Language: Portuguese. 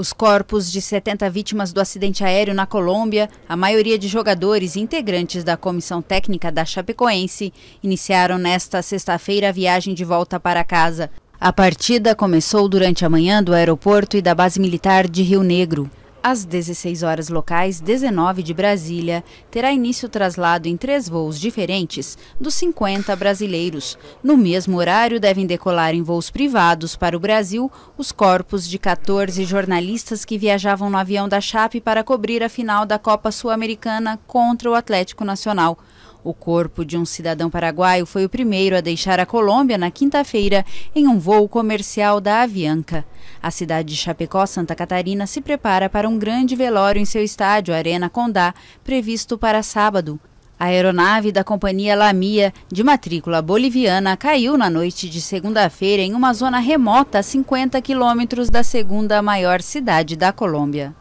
Os corpos de 70 vítimas do acidente aéreo na Colômbia, a maioria de jogadores e integrantes da comissão técnica da Chapecoense, iniciaram nesta sexta-feira a viagem de volta para casa. A partida começou durante a manhã do aeroporto e da base militar de Rio Negro. Às 16 horas locais, 19 de Brasília, terá início o traslado em três voos diferentes dos 50 brasileiros. No mesmo horário, devem decolar em voos privados para o Brasil os corpos de 14 jornalistas que viajavam no avião da Chape para cobrir a final da Copa Sul-Americana contra o Atlético Nacional. O corpo de um cidadão paraguaio foi o primeiro a deixar a Colômbia na quinta-feira em um voo comercial da Avianca. A cidade de Chapecó, Santa Catarina, se prepara para um grande velório em seu estádio Arena Condá, previsto para sábado. A aeronave da companhia Lamia, de matrícula boliviana, caiu na noite de segunda-feira em uma zona remota a 50 quilômetros da segunda maior cidade da Colômbia.